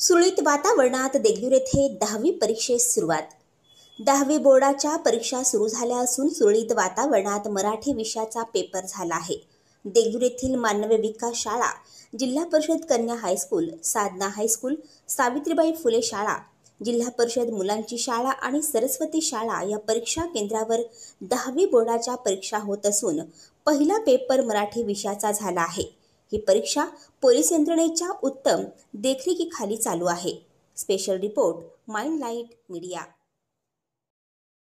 सुळीत वातावरणात देगलूर येथे दहावी परीक्षेस सुरुवात दहावी बोर्डाच्या परीक्षा सुरू झाल्या असून सुरळीत वातावरणात मराठी विषयाचा पेपर झाला आहे देगलूर येथील मानवी विकास शाळा जिल्हा परिषद कन्या हायस्कूल साधना हायस्कूल सावित्रीबाई फुले शाळा जिल्हा परिषद मुलांची शाळा आणि सरस्वती शाळा या परीक्षा केंद्रावर दहावी बोर्डाच्या परीक्षा होत असून पहिला पेपर मराठी विषयाचा झाला आहे ही परीक्षा पोलीस यंत्रणेच्या उत्तम देखरेखीखाली चालू आहे special report mind light media